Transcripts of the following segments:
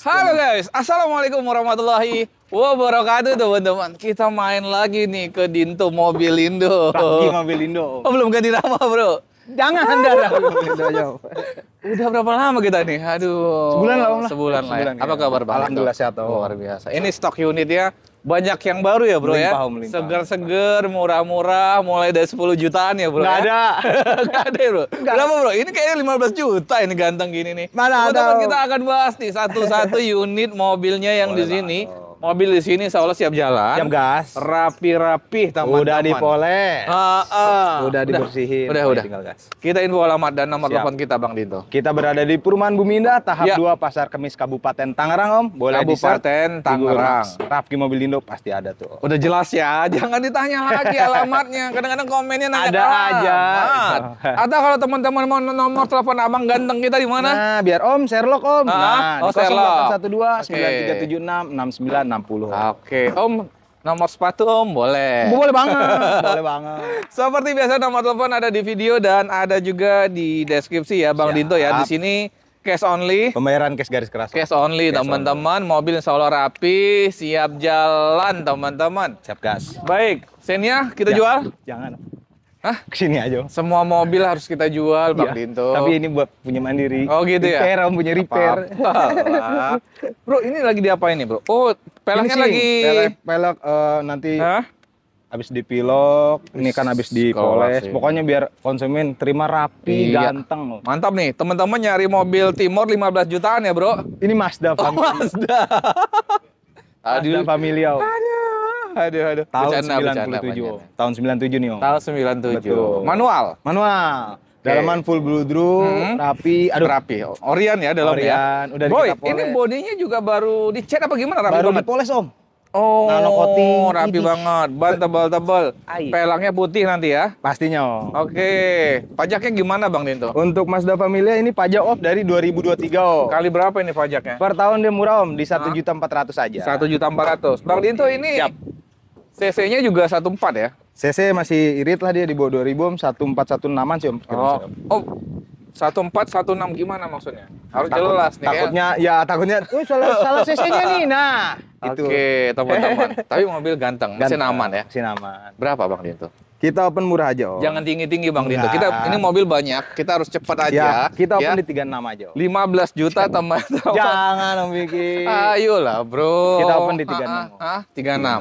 Halo guys, Assalamualaikum warahmatullahi wabarakatuh teman-teman Kita main lagi nih ke Dinto Mobil Indo Mobilindo. Mobil Indo Oh belum ganti nama bro? Jangan anda Udah berapa lama kita nih? Aduh Sebulan lah Sebulan, Sebulan lah ya. Apa ya. kabar Alhamdulillah sehat Oh, Luar biasa Ini stok unitnya banyak yang baru ya bro melimpah, ya. Melimpah. Seger-seger, murah-murah, mulai dari 10 jutaan ya bro Nggak ya? ada. Nggak ada ya, bro. Nggak. Berapa bro? Ini kayaknya 15 juta ini ganteng gini nih. Mana ada. kita akan bahas nih satu-satu unit mobilnya yang di sini mobil di sini seolah siap jalan. Siap gas. Rapi-rapi teman-teman, Udah dipoles. Uh, uh. Udah dibersihin. Udah, udah. Tinggal gas. Kita info alamat dan nomor telepon kita Bang Dito. Kita berada di Perumahan Buminda tahap ya. 2 Pasar Kemis Kabupaten Tangerang Om. Boleh Kabupaten Tangerang. Rafki Mobil Indo pasti ada tuh. Udah jelas ya. Jangan ditanya lagi alamatnya. Kadang-kadang komennya nanya ada alamat. aja. Atau kalau teman-teman mau nomor telepon Abang ganteng kita di mana? Nah, biar Om Sherlock Om. Ah, nah, oh, 0812 60. Oke, okay. Om Nomor sepatu om boleh. Boleh banget. boleh banget. Seperti biasa nomor telepon ada di video dan ada juga di deskripsi ya Bang Siap. Dinto ya. Di sini cash only. Pembayaran cash garis keras. Cash only teman-teman. Mobil solo rapi, siap jalan teman-teman. Siap gas. Baik, Senia kita ya. jual? Jangan. Hah? sini aja. Semua mobil harus kita jual, Bang iya. Tapi ini buat punya mandiri. Oh gitu ya? repair, ya? Om punya repair. Apa bro, ini lagi diapain nih, Bro? Oh, peleknya sih, lagi. Pelek, pelek uh, nanti Hah? habis dipilok, ini kan abis dipoles. Pokoknya biar konsumen terima rapi, iya. ganteng loh. Mantap nih, teman-teman nyari mobil Timor 15 jutaan ya, Bro? Ini Mazda. Oh, Mazda. Mazda familial. Aduh aduh, aduh. Tahun bercanda, 97. Bercanda, tahun 97 nih, Om. Tahun 97. Betul. Manual. Manual. Okay. Dalaman full blue drum, hmm. rapi, aduh rapi. Orion ya dalamnya. Orion, ya. udah Boy, ini bodinya juga baru dicat apa gimana rapi Baru banget. dipoles, Om. Oh, nano coating. Rapi banget, ban tebal-tebal. Pelangnya putih nanti ya? Pastinya. Oke. Okay. Pajaknya gimana Bang Dinto? Untuk Mazda Familia ini pajak off dari 2023, oh. Kali berapa ini pajaknya? Per tahun dia murah, Om, di 1.400 aja. 1.400. Bang Dinto ini Siap. CC-nya juga 14 ya? CC masih irit lah dia di bawah 2000 om, 1416 sih om. Oh. Om, oh satu empat satu enam gimana maksudnya harus Takut, jelas nih ya. takutnya ya, ya takutnya oh, salah salah cc nya nih nah itu oke teman-teman tapi mobil ganteng mesin aman ya mesin aman berapa bang Dinto kita open murah aja om. jangan tinggi tinggi bang Dinto kita nah. ini mobil banyak kita harus cepat aja ya, kita open ya. di enam aja Lima belas juta teman-teman jangan om Ayo ayolah bro kita open di tiga enam. Ah, ah, ah, tiga enam.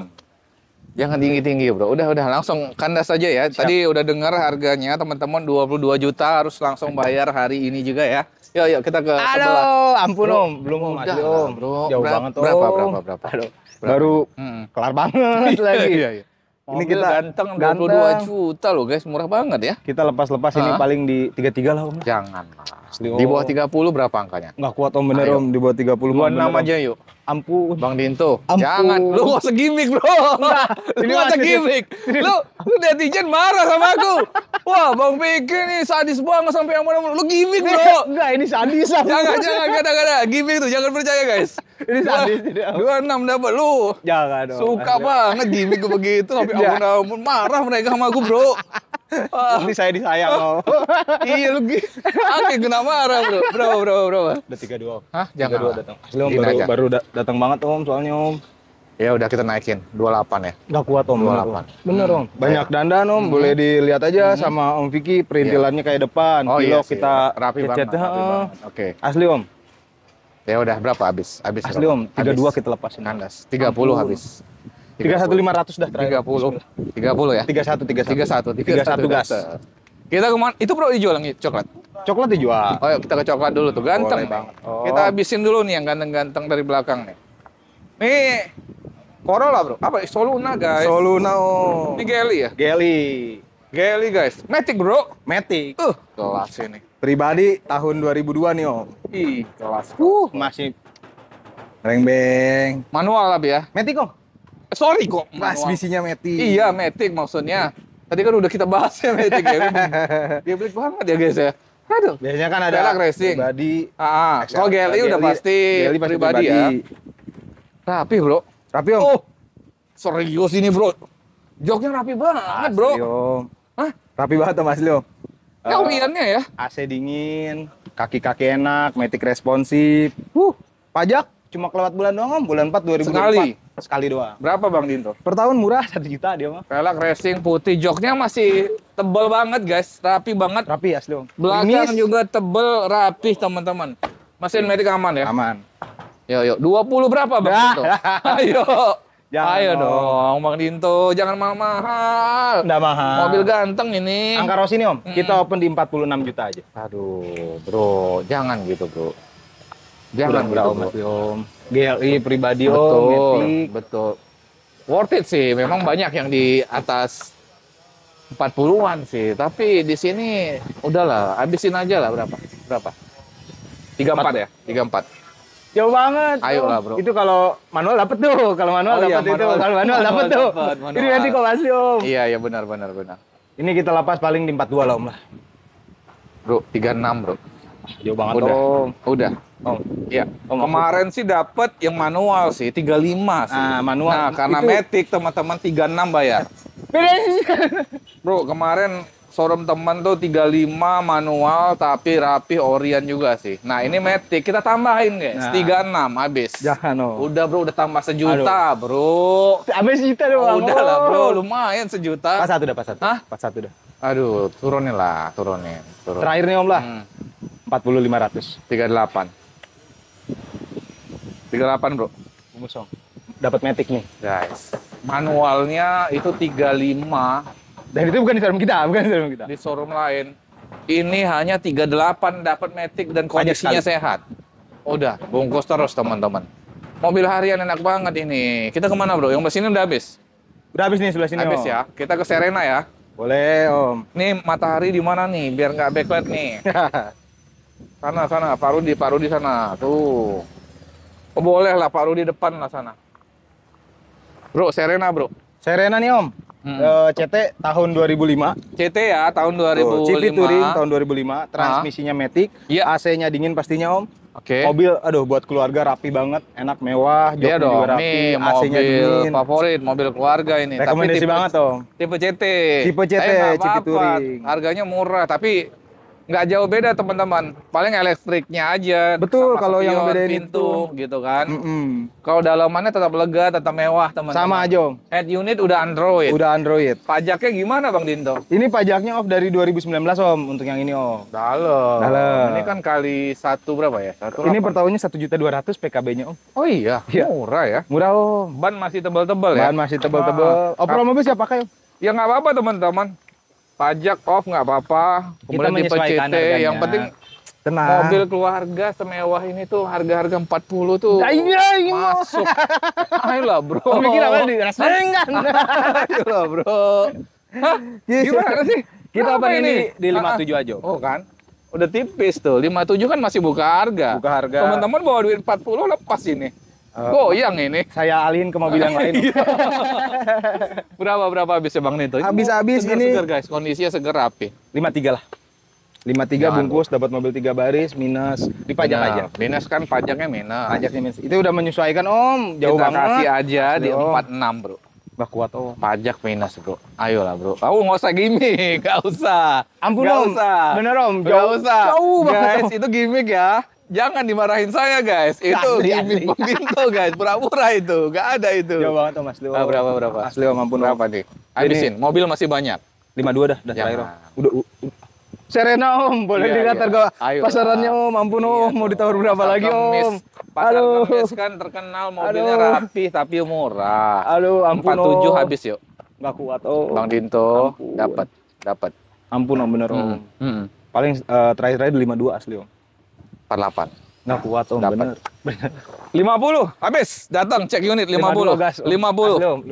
Jangan tinggi-tinggi, Bro. Udah, udah langsung kandas aja ya. Siap. Tadi udah dengar harganya teman-teman 22 juta harus langsung bayar hari ini juga ya. Yuk, yuk kita ke Halo, ampun bro, Om, belum Om. Udah, om. Bro. Jauh berapa, banget, Om. Berapa, berapa, berapa? Aduh, berapa? Baru hmm. kelar banget lagi. iya, iya. iya. Ini Mobil kita ganteng, ganteng 22 juta loh guys, murah banget ya. Kita lepas-lepas ini paling di 33 lah Om. Jangan lah. Di bawah 30 berapa angkanya? Enggak kuat Om bener Ayo. Om, di bawah 30. 26 bener, aja yuk ampun Bang Dinto ampun. jangan lu gak usah gimmick bro nah, lu gak usah gimmick lu lu netizen marah sama aku wah Bang Piki nih sadis banget sampai yang mana lu gimmick bro enggak ini sadis jangan jangan gak ada gak ada gimmick tuh jangan percaya guys ini sadis dua enam dapat lu jangan dong suka banget gimmick begitu sampai ampun ampun marah mereka sama aku bro Oh. Ini saya disayang mau. iya lu Oke, kena marah, Bro. Berapa berapa berapa? Udah 32. Hah? Jangan. 32 datang. Asli om baru, aja. baru da datang banget Om soalnya Om. Ya udah kita naikin 28 ya. Gak kuat Om 28. Bener Om. hmm. Banyak dandan Om, hmm. boleh dilihat aja hmm. sama Om Vicky iya. perintilannya yeah. kayak depan. Oh Kilo iya sih. kita rapi banget. Rapi banget. Oke. Okay. Asli Om. Ya udah berapa habis? Habis Asli Om, 32 habis. kita lepasin. Kandas. 30 habis tiga satu lima ratus dah tiga puluh tiga puluh ya tiga satu tiga tiga satu tiga satu gas kita kemana itu bro dijual nih coklat coklat dijual oh kita ke coklat dulu tuh ganteng Boleh Oh. kita habisin dulu nih yang ganteng-ganteng dari belakang nih nih Corolla bro apa Soluna guys Soluna oh ini Geli ya Geli Geli guys Matic bro Matic uh kelas ini pribadi tahun dua ribu dua nih om ih kelas uh masih Reng beng. Manual tapi ya. Matic om sorry kok mas bisinya metik iya metik maksudnya tadi kan udah kita bahas ya metik ya dia beli banget ya guys ya Aduh. Biasanya kan ada Velak racing. pribadi. Ah, kalau ah. oh, GLI udah pasti, GLI pasti pribadi, ya. Rapi bro. Rapi om. Oh, serius ini bro. Joknya rapi banget bro. Om. Hah? Rapi banget om asli om. Eh, ya ya. AC dingin, kaki-kaki enak, metik responsif. Uh, pajak cuma kelewat bulan doang om, bulan dua ribu Sekali sekali doang. Berapa Bang Dinto? Per tahun murah satu juta dia mah. Velg racing putih, joknya masih tebel banget guys, rapi banget. Rapi asli Bang. Belakang Limis. juga tebel, rapi teman-teman. Mesin metik aman ya? Aman. Yo yo, puluh berapa Bang nah. Dinto? Ayo. Jangan Ayo dong. dong, Bang Dinto, jangan mahal-mahal. Enggak mahal. Mobil ganteng ini. Angka Rossi nih, Om. hmm. Kita open di empat puluh enam juta aja. Aduh, Bro, jangan gitu, Bro. Jangan Kurang bro, gitu, Mas Om. GLI pribadi betul, Om, betul. Worth it sih, memang banyak yang di atas 40-an sih, tapi di sini udahlah, habisin aja lah berapa? Berapa? 34 ya? 34. Jauh banget. Ayo lah bro. Itu kalau manual dapat tuh, kalau manual oh, dapat iya, itu, kalau manual dapat tuh. Ini nanti kok masih om. Iya iya benar benar benar. Ini kita lepas paling di 42 lah om lah. Bro 36 bro. Jauh banget udah. Udah. Oh, iya. Oh, Kemarin sih dapat yang manual sih, 35 sih. Ah, manual. Nah, karena itu... metik teman-teman 36 bayar. Ya? Bro, kemarin showroom teman tuh 35 manual tapi rapi orian juga sih. Nah, ini metik kita tambahin guys, nah. 36 habis. Jangan oh. Udah bro, udah tambah sejuta, Aduh. Bro. Habis kita doang. Oh, udah lah, Bro, lumayan sejuta. Pas satu udah, pas satu. Hah? Pas satu udah. Aduh, turunin lah, turunin. Turun. Terakhir nih Om lah. Hmm. 40 500. 38 tiga delapan bro. Bumusong. Dapat metik nih. Guys. Manualnya itu tiga lima Dan itu bukan di showroom kita, bukan di showroom kita. Di showroom lain. Ini hanya tiga delapan dapat metik dan kondisinya sehat. Udah, bungkus terus teman-teman. Mobil harian enak banget ini. Kita kemana bro? Yang sini udah habis? Udah habis nih sebelah sini. Habis ya. Kita ke Serena ya. Boleh om. ini matahari di mana nih? Biar nggak backlight nih. sana sana. Paru di paru di sana. Tuh. Oh, boleh lah Pak Rudi depan lah sana. Bro, Serena bro. Serena nih om. Hmm. E, eh, CT tahun 2005. CT ya tahun 2005. Oh, CV Touring tahun 2005. Transmisinya ah. matic. Ya. AC-nya dingin pastinya om. Oke. Okay. Mobil, aduh buat keluarga rapi banget, enak mewah, iya joknya iya juga rapi, AC-nya dingin. Favorit mobil keluarga ini. Rekomendasi tipe, banget om. Tipe CT. Tipe CT, tapi CT Touring. Harganya murah, tapi nggak jauh beda teman-teman paling elektriknya aja betul sama kalau yang beda pintu itu. gitu kan mm hmm kalau dalamannya tetap lega tetap mewah teman-teman sama aja om head unit udah android udah android pajaknya gimana bang Dinto ini pajaknya off dari 2019 om untuk yang ini om dalam dalam ini kan kali satu berapa ya satu ini pertahunnya satu juta dua ratus PKB nya om oh iya ya. murah ya murah om ban masih tebal-tebal ya ban masih tebal-tebal ah. oprol mobil siapa pakai om ya nggak apa-apa teman-teman pajak off nggak apa-apa kemudian tipe CT yang penting Tenang. Mobil keluarga semewah ini tuh harga-harga 40 tuh. Nah, iya, iya. Ayo, masuk. Ayolah, Bro. Kamu mikir apa di rasengan. Ayolah, Bro. Hah? Iya. Gimana sih? Kita apa, apa ini di 57 ah, ah. aja. Oh, kan? Udah tipis tuh. 57 kan masih buka harga. Buka harga. Teman-teman bawa duit 40 lepas ini. Uh, eh, Goyang ini. Saya alihin ke mobil yang lain. berapa berapa habis ya Bang Nito? Habis-habis ini. Seger guys, kondisinya seger rapi. 53 lah. 53 Jangan bungkus dapat mobil 3 baris minus dipajak aja. Minus kan pajaknya minus. Pajaknya minus. Itu udah menyesuaikan Om, jauh Kita banget. kasih aja di di 46, Bro. Bah kuat Om. Pajak minus, Bro. Ayolah, Bro. Kamu nggak usah gimmick, Gak usah. Ampun gak Om. Usah. Bener Om, jauh. Gak usah. Jauh banget. Guys, itu gimmick ya jangan dimarahin saya guys. Itu gimmick Pinto guys, pura-pura itu, nggak ada itu. Jauh banget tuh Mas Leo. Ah, berapa berapa? Mas Leo mampun berapa nih? Habisin, mobil masih banyak. lima dah, dah terakhir. Udah, udah Serena Om, boleh iya, dilihat iya. harga pasarannya Om, ampun iya. Om, mau ditawar berapa lagi Om. Aduh. kemis kan terkenal mobilnya Aduh. rapi tapi murah. Aduh, ampun 47 om. habis yuk. Gak kuat Om. Bang Dinto, dapat, dapat. Ampun Om bener Om. Hmm. Hmm. Paling uh, terakhir-terakhir 52 asli Om. 48. Nah, kuat om, bener. 50, habis. Datang cek unit 50. 50.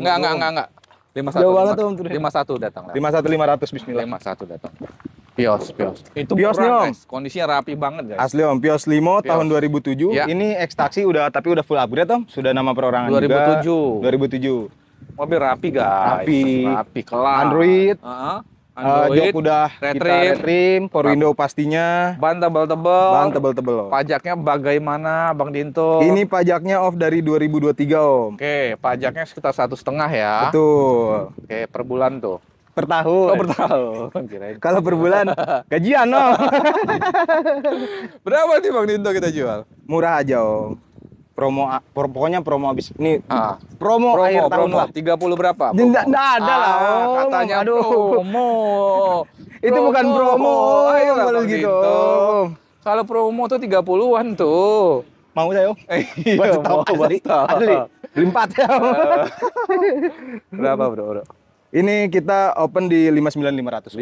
Enggak, enggak, enggak, enggak. 51. Jauh banget om. 51 datang. 51 500 bismillah. 51 datang. Pios, pios. Itu pios nih om. Kondisinya rapi banget guys. Asli om, pios limo pios. tahun 2007. Ya. Ini ekstaksi udah tapi udah full upgrade om. Sudah nama perorangan 2007. juga. 2007. 2007. Mobil rapi guys. Rapi. Rapi kelar. Android. Uh -huh Eh, Android, uh, udah retrim, kita retrim, power window pastinya. Ban tebel-tebel. Ban tebel-tebel. Pajaknya bagaimana, Bang Dinto? Ini pajaknya off dari 2023, Om. Oke, pajaknya sekitar satu setengah ya. Betul. Oke, per bulan tuh. Per tahun. Oh, per tahun. Kalau per bulan gajian, Om. Berapa nih Bang Dinto kita jual? Murah aja, Om promo pro, pokoknya promo habis ini ah. promo, promo akhir promo, tahun lah 30 berapa? Enggak ada ah, lah. Oh, katanya aduh. promo. itu promo. bukan promo. Ayo kalau gitu. gitu. Kalau promo tuh 30-an tuh. Mau saya, yuk. Eh, iya, mau stop. Asli, beli empat ya. Eh. Berapa, Bro? bro? Ini kita open di 59500.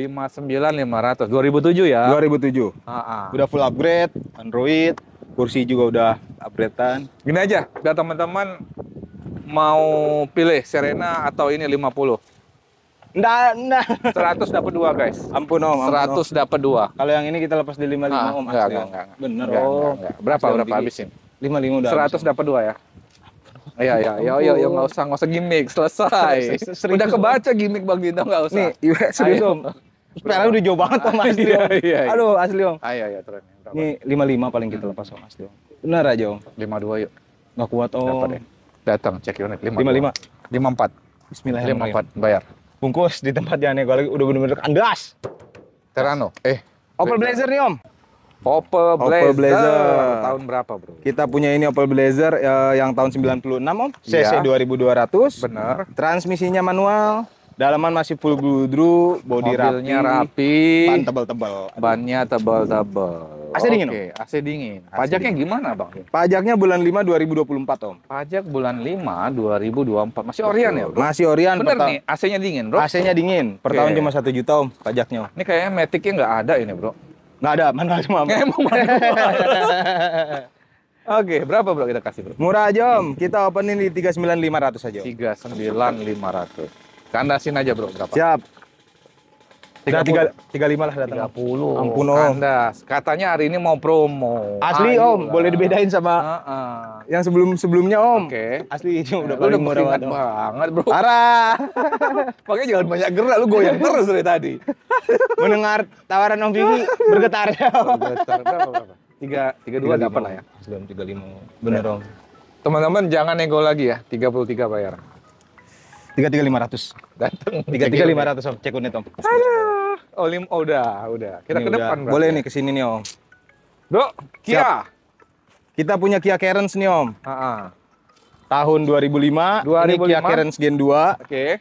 59500 2007 ya. 2007. Heeh. Ah, ah. Udah full upgrade Android, kursi juga udah upgradean. Gini aja, biar teman-teman mau pilih Serena atau ini 50. Nggak, nggak. 100 dapat 2, guys. Ampun om. 100 dapat 2. Kalau yang ini kita lepas di 55 ah, om. Enggak, enggak, enggak. Bener enggak, oh. Enggak, enggak. Berapa berapa habisin? 55 udah. 100 dapat 2 ya. Iya iya, iya, iya, iya, nggak usah nggak usah gimmick, selesai. Serius, udah kebaca gimmick Bang Dino nggak usah. Nih, serius om. Sekarang udah jauh banget om iya, asli om. Iya, iya. Aduh asli om. Ayo ayo terus. Ya. Ini lima lima paling kita hmm. lepas Om Asli Om. Benar aja Om. dua yuk. Nggak kuat Om. Ya? Datang cek unit lima 55. 54. Bismillahirrahmanirrahim. 54 bayar. Bungkus di tempat yang aneh lagi udah bener-bener kandas. Terano. Eh. Opel Blazer nih Om. Opel Blazer. Opel Blazer. Tahun berapa, Bro? Kita punya ini Opel Blazer uh, yang tahun 96, Om. CC ya. 2200. Benar. Transmisinya manual. Dalaman masih full gludru, body Mobilnya rapi, rapi, ban tebal-tebal. Bannya tebal-tebal. AC dingin. Oke, AC dingin. Pajaknya dingin. gimana, Bang? Pajaknya bulan 5 2024, Om. Pajak bulan 5 2024. Masih Orion ya, Bro? Masih Orion. Bener nih, AC-nya dingin, Bro. AC-nya dingin. Per okay. tahun cuma 1 juta, Om, pajaknya. Om. Ini kayaknya Matic-nya nggak ada ini, Bro. Nggak ada, mana cuma. Emang manual. Oke, berapa bro kita kasih bro? Murah aja om, kita openin di 39.500 aja 39.500 Kandasin aja bro berapa? Siap Tiga tiga lima lah datang. Tiga puluh. Ampun om. Kandas. Katanya hari ini mau promo. Asli Ayu om, boleh dibedain sama uh, uh. yang sebelum sebelumnya om. Oke. Okay. Asli ini udah paling murah banget, banget bro. Parah. Makanya jangan banyak gerak, lu goyang terus dari tadi. Mendengar tawaran om Vivi bergetar ya. Bergetar berapa Tiga tiga dua dapat lah ya. Sebelum tiga lima. Bener ya. om. Teman-teman jangan nego lagi ya, tiga puluh tiga bayar tiga tiga lima ratus ganteng tiga tiga lima ratus om cek unit om Aduh. oh, oh udah udah kita ini ke depan boleh ya? nih ke sini nih om dok Kia Siap. kita punya Kia Carens nih om uh ah, -huh. Ah. tahun 2005 2005 ini Kia Carens Gen 2 oke okay.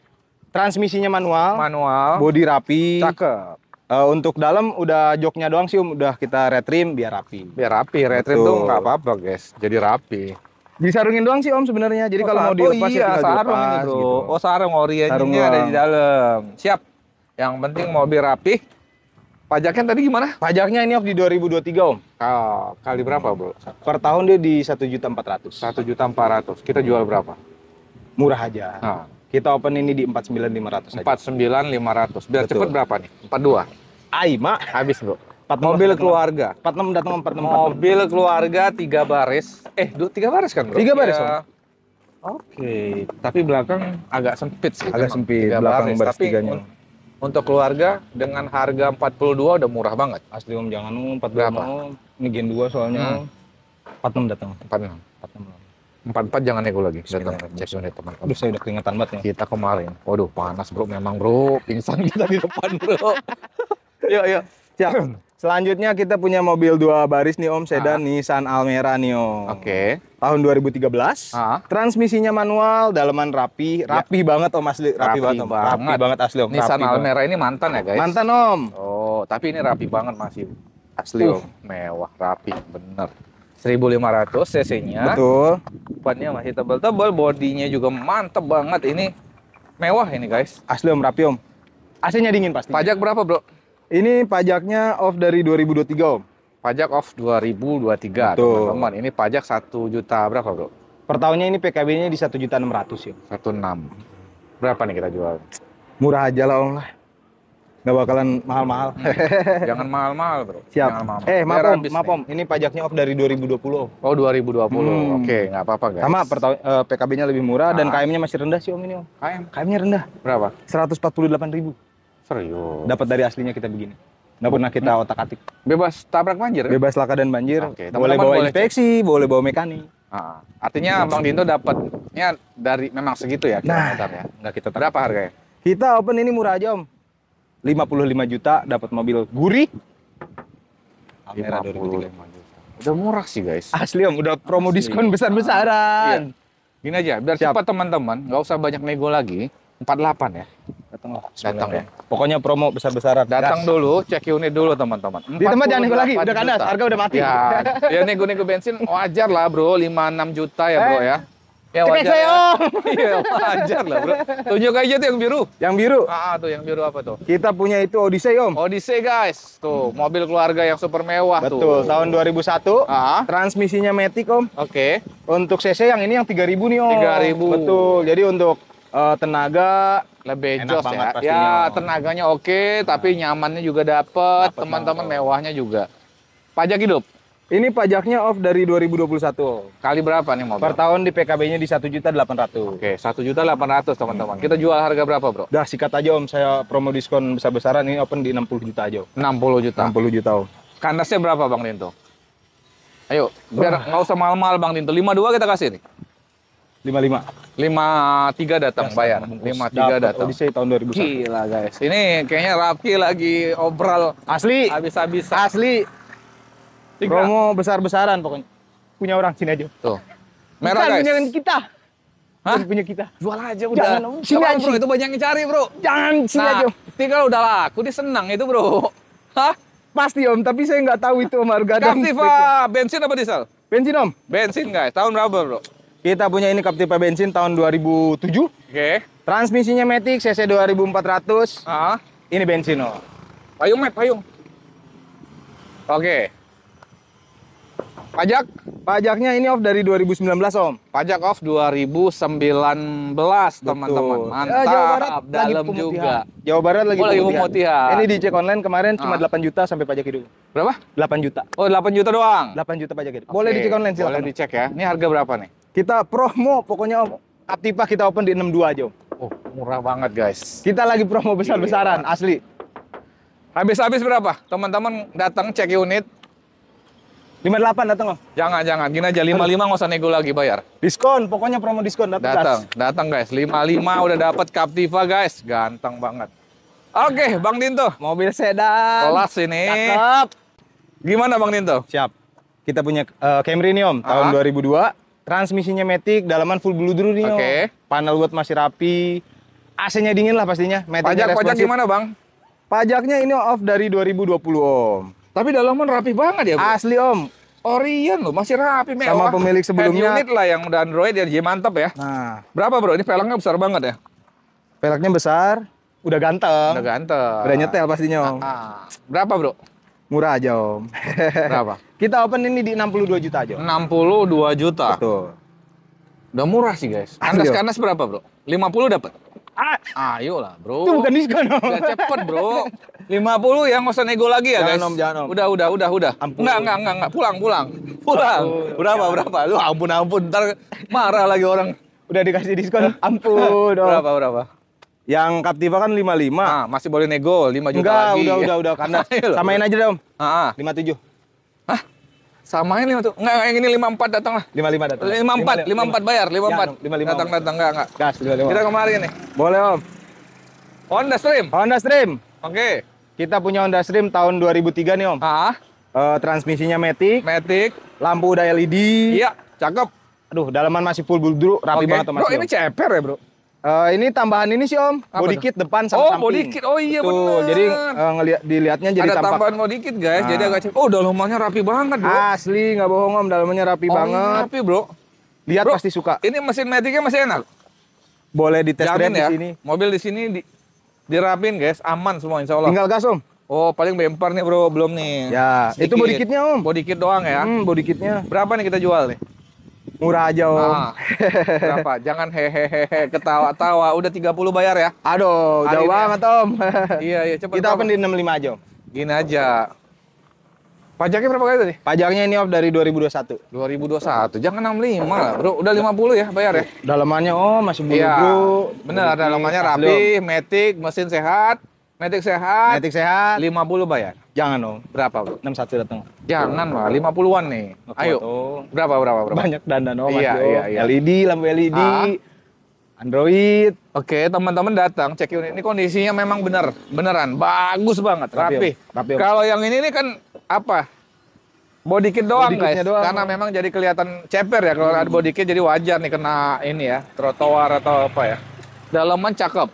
transmisinya manual manual bodi rapi cakep Uh, untuk dalam udah joknya doang sih um, udah kita retrim biar rapi. Biar rapi, retrim tuh nggak apa-apa guys, jadi rapi disarungin doang sih Om sebenarnya. Jadi oh, kalau mau dilepas oh, ya iya, ya sarung dilepas, ini, Gitu. Oh, sarung oriennya ada di dalam. Siap. Yang penting mobil rapi. Pajaknya tadi gimana? Pajaknya ini off di 2023, Om. Oh, kali berapa, Bro? Per tahun dia di satu Satu juta juta empat ratus. empat ratus. Kita jual berapa? Murah aja. Nah. Kita open ini di empat sembilan lima 49.500 aja. 49.500. Biar Betul. cepet berapa nih? Empat dua. Aima Habis, Bro empat mobil keluarga, keluarga. 46 datang 46. Mobil keluarga tiga baris. Eh, dua tiga baris kan, Bro? Tiga iya. baris, Ya. Oke, tapi belakang agak sempit sih. Agak sempit tiga belakang baris, baris tapi tiganya. Untuk keluarga dengan harga 42 udah murah banget. Asli Om, jangan Om, empat Berapa? Ini gen 2 soalnya. Hmm. 46 datang. 46. 46. 44 jangan nego lagi. Datang cek sudah teman. Aduh saya udah keringetan banget ya. Kita kemarin. Waduh panas bro memang bro. Pingsan kita di depan bro. yuk yuk. Siap. Selanjutnya kita punya mobil dua baris nih Om, sedan ah. Nissan Almera nih Om. Oke. Okay. Tahun 2013. Ah. Transmisinya manual, daleman rapi, ya. rapi ya. banget Om asli, rapi, rapi banget Om. Banget. Rapi banget asli Om. Nissan rapi Almera banget. ini mantan ya guys? Mantan Om. Oh, tapi ini rapi banget masih asli uh. Om. Mewah, rapi, bener. 1500 cc-nya. Betul. Bannya masih tebal-tebal, bodinya juga mantep banget. Ini mewah ini guys. Asli Om, rapi Om. AC-nya dingin pasti. Pajak berapa bro? Ini pajaknya off dari 2023 Om? Pajak off 2023 teman-teman. Ini pajak satu juta berapa bro? Per tahunnya ini PKB-nya di satu juta enam 600 ya? enam. Berapa nih kita jual? Murah aja lah Om lah. Gak bakalan mahal-mahal. Jangan mahal-mahal bro. Siap. mahal -mahal. Eh maaf om, maaf om. Ini pajaknya off dari 2020 om. Oh 2020. Hmm. Oke, okay, nggak apa-apa guys. Sama per tahun eh, PKB-nya lebih murah nah. dan ah. KM-nya masih rendah sih om ini om. KM? KM-nya rendah. Berapa? delapan ribu. Serius. Dapat dari aslinya kita begini. Nggak pernah kita hmm? otak-atik. Bebas tabrak banjir. Ya? Bebas laka dan banjir. Oke, okay, boleh bawa boleh inspeksi, cek. boleh bawa mekanik. Ah, ah. artinya Bebas. Gitu. Bang Dinto dapatnya dari memang segitu ya nah, ya. Nggak kita tarik. Berapa harganya? Kita open ini murah aja, Om. 55 juta dapat mobil gurih. 55 juta. Udah murah sih, guys. Asli, Om. Udah promo Asli. diskon besar-besaran. Ah, iya. Gini aja, biar Siap. cepat teman-teman, nggak usah banyak nego lagi. 48 ya datang lah. Datang ya. Pokoknya promo besar-besaran. Datang Gas. dulu, cek unit dulu teman-teman. Di tempat jangan nego lagi, udah kandas, harga udah mati. Ya, ya nego-nego bensin wajar lah bro, 5-6 juta ya bro ya. Ya, Cepet saya ya. om. Iya wajar lah bro. Tunjuk aja tuh yang biru. Yang biru. Ah, ah tuh yang biru apa tuh? Kita punya itu Odyssey om. Odyssey guys. Tuh hmm. mobil keluarga yang super mewah Betul, tuh. Betul. Tahun 2001. Ah. Transmisinya matic om. Oke. Okay. Untuk CC yang ini yang 3000 nih om. 3000. Betul. Jadi untuk uh, tenaga lebih Enak jos ya. Pastinya. Ya, tenaganya oke, okay, nah. tapi nyamannya juga dapat teman-teman mewahnya juga. Pajak hidup. Ini pajaknya off dari 2021. Kali berapa nih mobil? Per tahun di PKB-nya di 1.800. Oke, 1.800 teman-teman. Hmm. Kita jual harga berapa, Bro? Dah sikat aja Om, saya promo diskon besar-besaran ini open di 60 juta aja. 60 juta. 60 juta. Om. Kandasnya berapa, Bang Dinto? Ayo, biar nggak usah mahal-mahal Bang Dinto. 52 kita kasih nih lima lima lima tiga datang ya, bayar. tiga datang. saya tahun 2001. Gila guys. Ini kayaknya Rafki lagi obral asli habis-habis asli. Tiga. Promo besar-besaran pokoknya. Punya orang sini aja. Tuh. Merah kita, guys. kita. Hah? punya kita. Jual aja udah. Jangan, sini aja. Bro, itu banyak yang cari, Bro. Jangan sini nah, aja. Tinggal kan udah laku dia senang itu, Bro. Hah? Pasti Om, tapi saya nggak tahu itu Om harga bensin apa diesel? Bensin Om. Bensin guys, tahun berapa Bro? Kita punya ini kap tipe bensin tahun 2007. Oke. Okay. Transmisinya Matic CC 2400. Ah. Ini bensin oh. Payung met, payung. Oke. Okay. Pajak? Pajaknya ini off dari 2019, Om. Pajak off 2019, teman-teman. Ya, Mantap. Ya, Jawa Barat dalam lagi juga. Jawa Barat lagi oh, pemutihan. Ini di cek online kemarin ah. cuma 8 juta sampai pajak hidup. Berapa? 8 juta. Oh, 8 juta doang. 8 juta pajak hidup. Okay. Boleh cek online silakan. Boleh cek ya. Ini harga berapa nih? Kita promo pokoknya Om. kita open di 62 aja, Oh, murah banget, guys. Kita lagi promo besar-besaran, iya. asli. Habis-habis berapa? Teman-teman datang cek unit. 58 datang, Om. Jangan, jangan. Gini aja 55 nggak usah nego lagi bayar. Diskon, pokoknya promo diskon datang. Datang, datang, guys. 55 udah dapat Captiva, guys. Ganteng banget. Oke, Bang Dinto. Mobil sedan. Kelas ini. Cakep. Gimana Bang Dinto? Siap. Kita punya uh, Camry nih Om, tahun Aha. 2002. Transmisinya metik, dalaman full blue dulu nih. Oke. Okay. Panel buat masih rapi. AC-nya dingin lah pastinya. Metik pajak pajak gimana bang? Pajaknya ini off dari 2020 om. Tapi dalaman rapi banget ya bu. Asli om. Orion loh, masih rapi mewah. Sama pemilik sebelumnya. Head unit lah yang udah Android ya, jadi mantap ya. Nah. Berapa bro? Ini pelangnya besar banget ya? Pelaknya besar, udah ganteng. Udah ganteng. Udah nyetel pastinya om. Ah, ah. Berapa bro? Murah aja, Om. Berapa? Kita open ini di 62 juta aja. Om. 62 juta. Betul. Udah murah sih, guys. Kandas-kandas berapa, Bro? 50 dapat. Ah. Ayo lah, bro. Itu bukan diskon, om. Udah cepet, bro. 50 ya, nggak usah nego lagi ya, jangan guys. Om, jangan, om. Udah, udah, udah, udah. Ampun. Enggak, enggak, enggak, enggak. Pulang, pulang. Pulang. Ampun. Berapa, berapa? Lu ampun, ampun. Ntar marah lagi orang. Udah dikasih diskon, ampun. Berapa, berapa? Yang Captiva kan 55. Ah, masih boleh nego 5 juta Enggak, lagi. Enggak, udah ya. udah udah udah karena iya, samain aja deh, Om. Heeh. Ah, ah. 57. Hah? Samain lima tuh. Enggak, yang ini 54 datang lah. 55 datang. 54, 54 bayar, 54. Ya, 55. Datang datang enggak enggak. Gas 55. Kita kemarin nih. Boleh, Om. Honda Stream. Honda Stream. Oke. Okay. Kita punya Honda Stream tahun 2003 nih, Om. Heeh. Ah. Uh, transmisinya matic. Matic. Lampu udah LED. Iya, cakep. Aduh, dalaman masih full bulldruk, rapi okay. banget Mas. Bro, ini ceper ya, Bro? Uh, ini tambahan ini sih Om, Apa body kit depan sama oh, samping. Oh, body kit. Oh iya benar. Jadi uh, eh, ngelihat dilihatnya jadi Ada tampak. tambahan body kit, guys. Nah. Jadi ah. agak cek. Oh, dalamannya rapi banget, Bro. Asli, nggak bohong Om, Dalamnya rapi oh, banget. rapi, Bro. Lihat bro, pasti suka. Ini mesin metiknya masih enak. Boleh dites test drive ya. di sini. Mobil di sini di, dirapin, guys. Aman semua insya Allah. Tinggal gas, Om. Oh, paling bemper nih, Bro, belum nih. Ya, Sedikit. itu body kitnya Om. Body kit doang ya. Hmm, body kitnya. Berapa nih kita jual nih? Murah aja om. Nah, berapa? Jangan hehehe ketawa-tawa. Udah 30 bayar ya? Aduh, jauh banget om. iya iya cepet. Kita open di 65 aja om. Gini aja. Pajaknya berapa kali tadi? Pajaknya ini off dari 2021. 2021. Jangan 65 lah, Bro. Udah 50 ya bayar ya? Dalamannya om masih buru, iya, Bro. Bener, dalamannya rapi, metik, mesin sehat, metik sehat. Metik sehat. 50 bayar. Jangan dong. Berapa, Bro? 61 datang. Jangan, lah, 50-an nih. Ayo. Berapa, berapa, berapa? Banyak dana oh, Mas. Iya, iya, iya. LED, lampu LED. Ah. Android. Oke, teman-teman datang cek unit. Ini kondisinya memang benar, beneran bagus banget, rapi. rapi. Kalau yang ini ini kan apa? Body kit doang body guys, doang. karena memang jadi kelihatan ceper ya kalau ada body kit jadi wajar nih kena ini ya trotoar atau apa ya. Dalaman cakep.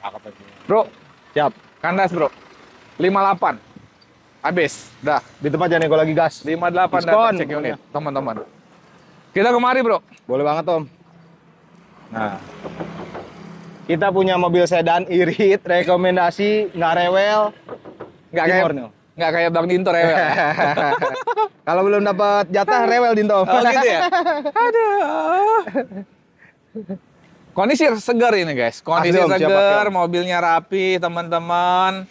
Cakep. Bro, siap. Kandas bro. 58 habis dah di tempat jangan nego lagi gas 58 delapan cek unit teman-teman kita kemari bro boleh banget om nah kita punya mobil sedan irit rekomendasi nggak rewel nggak kayak nggak kayak bang Dinto rewel kalau belum dapat jatah rewel Dinto oh gitu ya aduh kondisi segar ini guys kondisi Asli, segar mobilnya rapi teman-teman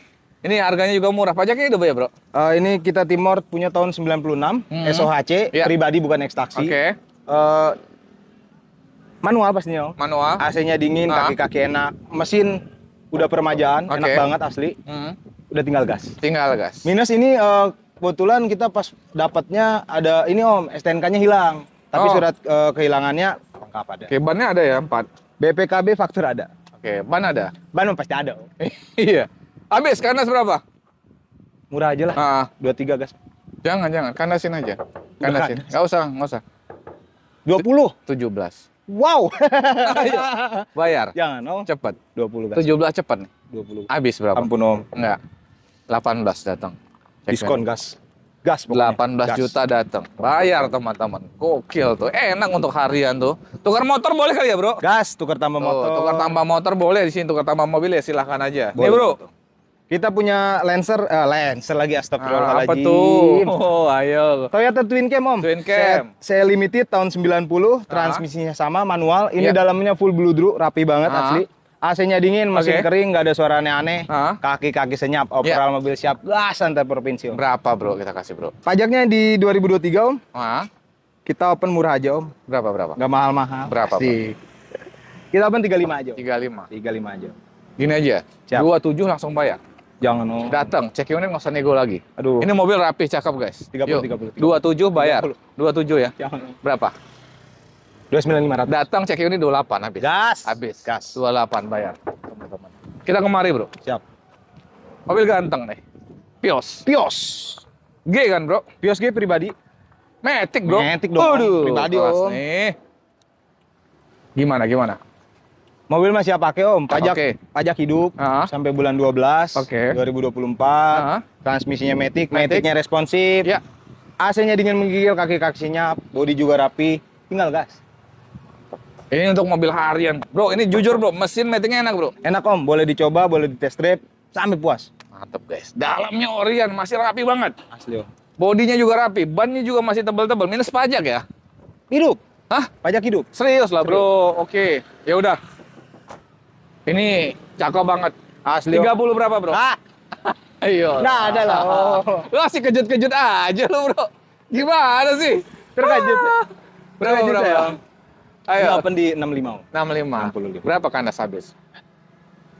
ini harganya juga murah. Pajaknya itu ya Bro? Uh, ini kita Timor punya tahun 96, hmm. SOHC, yeah. pribadi bukan taksi. Oke. Okay. Uh, eh, manual pastinya. Manual. AC-nya dingin, ah. kaki-kaki nah. enak. Mesin udah permajaan, okay. enak banget asli. Hmm. Udah tinggal gas. Tinggal gas. Minus ini uh, kebetulan kita pas dapatnya ada ini Om, STNK-nya hilang. Tapi oh. surat uh, kehilangannya lengkap ada. Oke, bannya ada ya, empat. BPKB faktur ada. Oke, ban ada? Ban pasti ada. iya. Habis karena berapa? Murah aja lah. Ah. Dua tiga gas. Jangan jangan, kandasin aja. Kandasin. Enggak kan? usah, enggak usah. 20. 17. Wow. bayar. Jangan, Om. Cepat. 20 gas. 17 cepat nih. 20. Habis berapa? Ampun, Om. Enggak. 18 datang. Diskon gas. Gas pokoknya. 18 gas. juta datang. Bayar teman-teman. Gokil tuh. Enak untuk harian tuh. Tukar motor boleh kali ya, Bro? Gas, tukar tambah motor. Tuh, tukar tambah motor boleh di sini, tukar tambah mobil ya silahkan aja. Boleh, nih, Bro. Betul. Kita punya Lancer, uh, Lancer lagi astagfirullahaladzim. Ah, apa tuh? Oh, ayo. Toyota Twin Cam, Om. Twin Cam. Saya, limited tahun 90, ah. transmisinya sama, manual. Ini yeah. dalamnya full blue drew, rapi banget ah. asli. AC-nya dingin, mesin okay. kering, nggak ada suara aneh-aneh. Ah. Kaki-kaki senyap, iya. operal yeah. mobil siap. Lah, santai provinsi, Om. Berapa, Bro? Kita kasih, Bro. Pajaknya di 2023, Om. Ah. Kita open murah aja, Om. Berapa, berapa? Nggak mahal-mahal. Berapa, Pasti. Kita open 35 aja. 35. 35 aja. Gini aja. Siap. 27 langsung bayar. Jangan oh. Datang, cek unit nggak usah nego lagi. Aduh. Ini mobil rapi, cakep guys. 30 Yuk. 30. 30. 27 bayar. 30. 27 ya. Jangan. Berapa? 29500. Datang cek unit 28 habis. Gas. Habis. Gas. 28 bayar. Teman-teman. Kita kemari, Bro. Siap. Mobil ganteng nih. Pios. Pios. G kan, Bro? Pios G pribadi. Metik, Bro. Metik dong. Aduh, pribadi, Bro. Nih. Gimana, gimana? Mobil masih pakai Om, pajak okay. pajak hidup uh -huh. sampai bulan 12 okay. 2024. Uh -huh. Transmisinya Matic, metiknya responsif. Ya. AC-nya dingin menggigil, kaki-kaki senyap, bodi juga rapi, tinggal gas. Ini untuk mobil harian. Bro, ini jujur bro, mesin metiknya enak bro. Enak om, boleh dicoba, boleh di test drive, sampai puas. Mantep guys. Dalamnya orian, masih rapi banget. Asli om. Bodinya juga rapi, bannya juga masih tebel-tebel. minus pajak ya? Hidup. Hah? Pajak hidup. Serius lah bro, Oke. oke. Ya udah, ini cakep banget. Asli. 30 berapa, Bro? Ah. Ayo. Iya. Nah, ada lah. Oh. Lu masih kejut-kejut aja lu, Bro. Gimana sih? Terkejut. Ah. Berapa berapa, berapa? Ya? Ayo. Ini open di 65. 65. 65. Berapa kandas habis? Eh,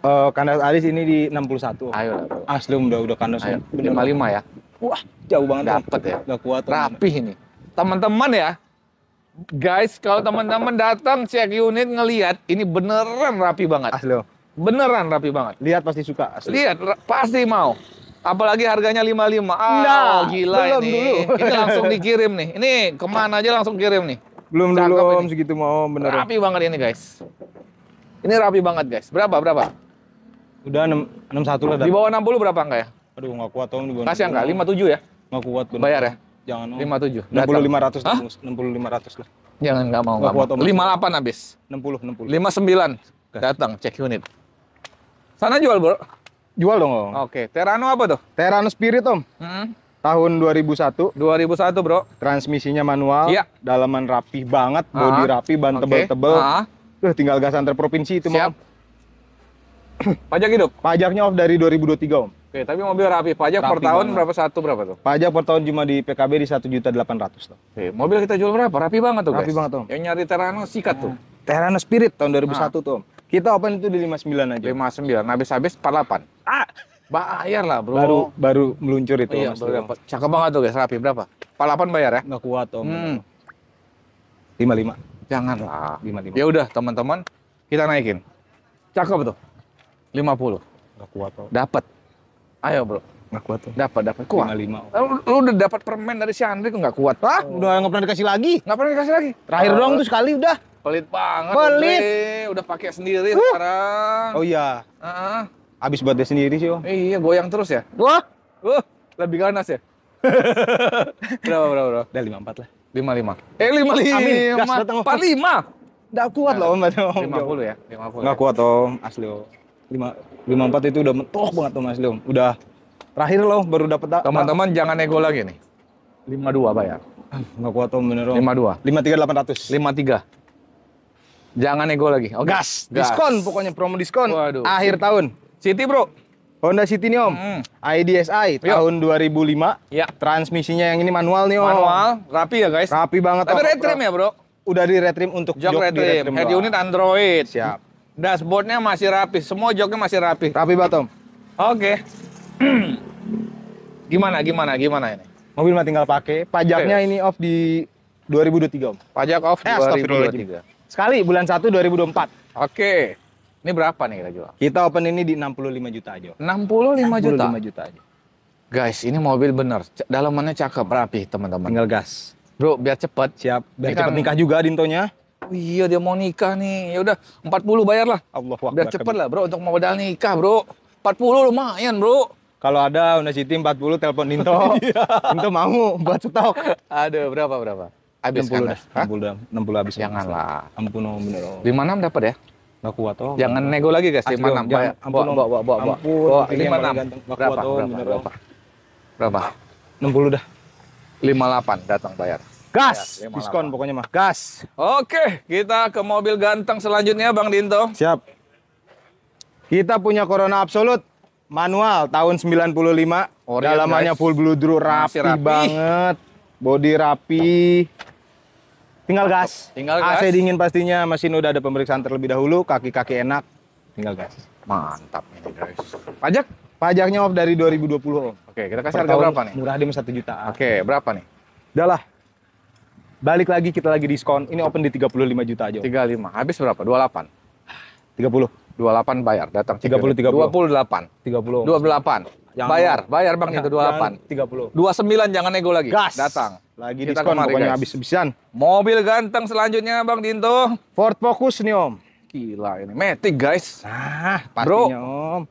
Uh, kandas habis ini di 61. Ayo. Asli udah udah kandas Ayo. 55 ya. Wah, jauh banget. Dapat ya. Enggak kuat. Rapih ini. Teman-teman ya, Guys, kalau teman-teman datang cek unit ngelihat, ini beneran rapi banget. Asli. Beneran rapi banget. Lihat pasti suka. Asli. Lihat, pasti mau. Apalagi harganya 55. Ah, nah, gila belum ini. Dulu. Ini langsung dikirim nih. Ini kemana aja langsung kirim nih. Belum Cakep dulu om segitu mau beneran. Rapi banget ini guys. Ini rapi banget guys. Berapa, berapa? Udah 6, 61 lah. Di bawah 60 berapa enggak ya? Aduh nggak kuat om di bawah. Kasih angka 57 ya? Nggak kuat bener. Bayar ya? Jangan. Oh. lima tujuh enam puluh lima ratus. enam puluh lima ratus lah. Jangan nggak mau. Nggak kuat enam 58 habis. puluh lima sembilan datang cek unit. Sana jual, Bro. Jual dong, Om. Oke, Terano apa tuh? Terano Spirit, Om. Hmm. Tahun 2001. 2001, Bro. Transmisinya manual, iya. dalaman rapi banget, ah. bodi rapi, ban tebel-tebel. Ah. Tuh, eh, tinggal gas antar provinsi itu, Siap. Om. Pajak hidup? Pajaknya off dari 2023, Om. Oke, tapi mobil rapi. Pajak rapi per tahun banget. berapa satu berapa tuh? Pajak per tahun cuma di PKB di satu juta delapan ratus tuh. Oke, mobil kita jual berapa? Rapi banget tuh, rapi guys. banget tuh. Yang nyari terano sikat tuh. Hmm. Terano Spirit tahun dua ribu satu tuh, nah. Kita open itu di lima 59 aja. 59, habis-habis 48. Ah! Bayar lah, Bro. Baru baru meluncur itu. Oh, iya, baru dapat. Cakep banget tuh, guys. Rapi berapa? 48 bayar ya? Nggak kuat, Om. Hmm. 55. Lima lima. Ya udah, teman-teman, kita naikin. Cakep tuh. 50. Nggak kuat, Om. Dapat. Ayo bro. Nggak kuat tuh. Dapat, dapat. Kuat. 55. Lu, lu udah dapat permen dari si Andre kok nggak kuat. lah? Oh. Udah nggak pernah dikasih lagi? Nggak pernah dikasih lagi. Terakhir uh. doang tuh sekali udah. Pelit banget. Pelit. Andre. Udah pakai sendiri uh. sekarang. Oh iya. Uh -huh. Abis buat dia sendiri sih, Om. Iya, goyang terus ya? Wah. Uh, lebih ganas ya? berapa, berapa, berapa? Udah 54 lah. 55. Eh, 55. Amin. Gas datang, 45. Nggak kuat nah, loh, Om. 50 ya? 50 Nggak ya? kuat, Om. Asli, Om. 5 lima empat itu udah mentok banget tuh Mas Lium. Udah terakhir loh baru dapat Teman-teman jangan nego lagi nih. lima 52 bayar. Ah, nggak kuat om bener om. 52. 53 800. 53. Jangan nego lagi. oh, Okay. Gas. Gas. Diskon pokoknya promo diskon. Waduh. Akhir tahun. City bro. Honda City nih om. Hmm. IDSI Yo. tahun 2005. Ya. Transmisinya yang ini manual nih om. Manual. Rapi ya guys. Rapi banget. Tapi retrim ya bro. Udah di retrim untuk jok, jok retrim Head unit Android. Siap. Dashboardnya masih rapi, semua joknya masih rapi. Rapi bottom. Oke. Okay. gimana gimana gimana ini? Mobil mah tinggal pakai. Pajaknya okay. ini off di 2023, Om. Pajak off eh, 2023. Sekali bulan 1 2024. Oke. Okay. Ini berapa nih kita jual? Kita open ini di 65 juta aja. 65, juta. 65 juta aja. Guys, ini mobil bener. Dalamannya cakep, rapi, teman-teman. Tinggal gas. Bro, biar cepet. Siap. Biar cepet kan... nikah juga dintonya oh iya dia mau nikah nih. Ya udah 40 bayar lah. Allah Biar Allah cepet kan? lah bro untuk modal nikah bro. 40 lumayan bro. Kalau ada Honda City 40 telepon Ninto. Iya. Ninto mau buat stok. Ada berapa berapa? Habis 60 dah. 60 60 habis. Janganlah. Ampun om bener. 56 dapat ya? Enggak kuat om. Jangan nego lagi guys, 56 bayar. Bawa bawa bawa bawa. Bawa 56. Berapa? Berapa? Berapa? 60 dah. 58 datang bayar. Gas, ya, diskon pokoknya mah. Gas. Oke, kita ke mobil ganteng selanjutnya Bang Dinto. Siap. Kita punya Corona Absolut manual tahun 95. puluh oh, iya, Dalamannya guys. full bludru rapi, rapi banget. Body rapi. Tinggal gas. Tinggal gas. AC dingin pastinya, mesin udah ada pemeriksaan terlebih dahulu, kaki-kaki enak. Tinggal gas. Mantap ini, guys. Pajak? Pajaknya off dari 2020, Om. Oke, kita kasih harga berapa nih? Murah di satu juta. Oke, berapa nih? Udah lah, Balik lagi kita lagi diskon. Ini open di 35 juta aja. 35. Habis berapa? 28. 30. 28 bayar, datang 30 30. 28. 30. 28. Yang bayar, bayar Bang itu 28. 30. 29 jangan nego lagi. Gas. Datang. Lagi kita diskon pokoknya habis-habisan. Mobil ganteng selanjutnya Bang Dinto. Ford Focus nih Om. Gila ini, Matic guys. Nah, pastinya Bro. Om.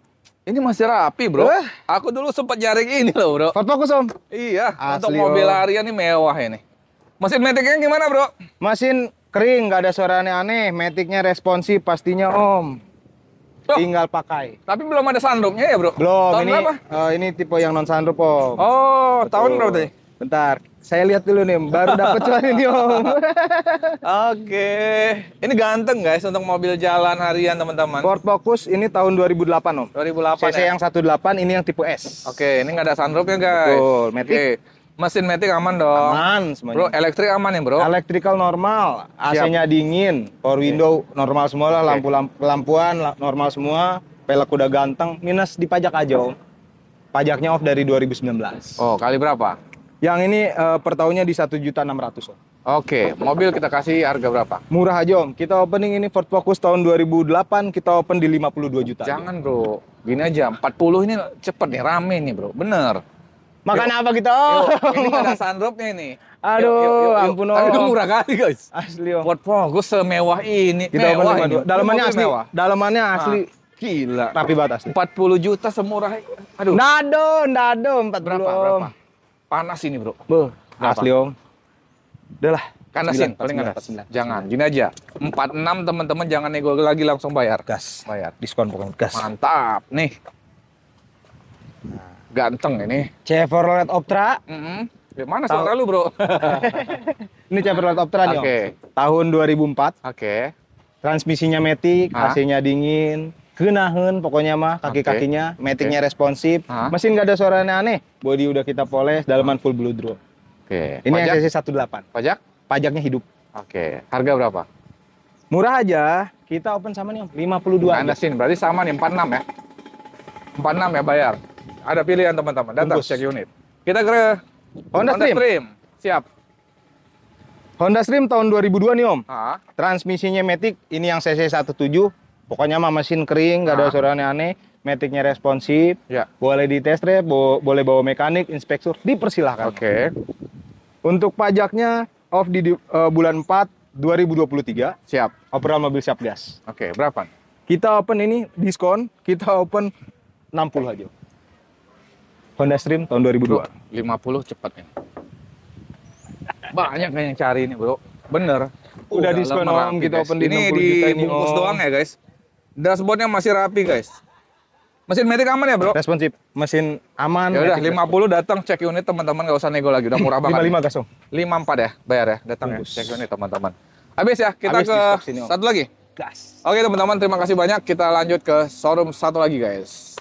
Ini masih rapi, bro. Eh. Aku dulu sempat nyaring ini loh, bro. Ford Focus, om. Iya. Asli, untuk mobil om. harian ini mewah ini. Mesin metiknya gimana bro? Mesin kering, nggak ada suara aneh-aneh. Metiknya responsif pastinya om. Oh. Tinggal pakai. Tapi belum ada sunroofnya ya bro? Belum. ini, berapa? Uh, ini tipe yang non sunroof om. Oh, Betul. tahun berapa tadi? Bentar, saya lihat dulu nih, baru dapet cuan ini om. Oke, ini ganteng guys untuk mobil jalan harian teman-teman. Ford Focus ini tahun 2008 om. 2008 CC ya? yang 18, ini yang tipe S. Oke, ini nggak ada sunroofnya guys. Betul, metik. Oke. Mesin metik aman dong. Aman semuanya. Bro, elektrik aman ya, Bro? Electrical normal, AC-nya dingin, power iya. window normal semua lah, lampu lampu lampuan normal semua, pelek udah ganteng, minus di pajak aja, Om. Pajaknya off dari 2019. Oh, kali berapa? Yang ini uh, per tahunnya di 1.600, Om. Oke, okay. mobil kita kasih harga berapa? Murah aja om. Kita opening ini Ford Focus tahun 2008, kita open di 52 juta. Jangan bro, gini aja, 40 ini cepet nih, rame nih bro, bener. Makan yuk. apa kita? Oh. Yuk. ini kan ada sunroofnya ini. Aduh, yo, yo, Tapi itu murah kali guys. Asli om. Oh. Buat gue semewah ini. Kita mewah ini. Dalamannya asli. Mewah. Dalamannya asli. Ah, gila. Rapi banget asli. 40 juta semurah. Aduh. Nado, nado 40. Berapa? Om. Berapa? Panas ini, Bro. berapa? Asli, Om. Udah lah. sih paling gak dapat. Jangan, gini aja. 46 teman-teman jangan nego lagi langsung bayar. Gas. Bayar. Diskon pokoknya gas. Mantap. Nih. Nah ganteng ini. Chevrolet Optra. Mm -hmm. mana Tau... suara lu, Bro? ini Chevrolet Optra nih, okay. Tahun 2004. Oke. Okay. Transmisinya metik, AC-nya ah. dingin, genahen pokoknya mah kaki-kakinya, okay. metiknya okay. responsif. ha? Ah. Mesin gak ada suara aneh. Body udah kita poles, dalaman full blue draw. Oke. Okay. Ini Pajak? SSC 18. Pajak? Pajaknya hidup. Oke. Okay. Harga berapa? Murah aja. Kita open sama nih, 52. Anda sini, berarti sama nih 46 ya. 46 ya bayar. Ada pilihan teman-teman, datang Bungkus. cek unit. Kita ke Honda, Honda Stream. Siap. Honda Stream tahun 2002 nih Om. Ha? Transmisinya Matic, ini yang CC 17. Pokoknya mah mesin kering, nggak ada suara aneh-aneh. Maticnya responsif, ya. boleh di test drive, bo boleh bawa mekanik, inspektur, dipersilahkan. Oke. Okay. Untuk pajaknya off di, uh, bulan 4 2023. Siap. Operan mobil siap gas. Oke, okay, berapa? Kita open ini diskon, kita open 60 aja. Honda Stream tahun 2002. 50 cepat ya. Banyak yang cari ini, Bro. Bener. Udah, Udah diskon om kita open di ini di bungkus oh. doang ya, guys. Dashboardnya masih rapi, guys. Mesin metik aman ya, Bro? Responsif. Mesin aman. Ya udah 50 datang cek unit teman-teman nggak usah nego lagi, udah murah banget. 55 gasong. 54 ya, bayar ya, datang ya. Cek unit teman-teman. Habis ya, kita Habis ke sini, satu lagi. Gas. Oke, teman-teman, terima kasih banyak. Kita lanjut ke showroom satu lagi, guys.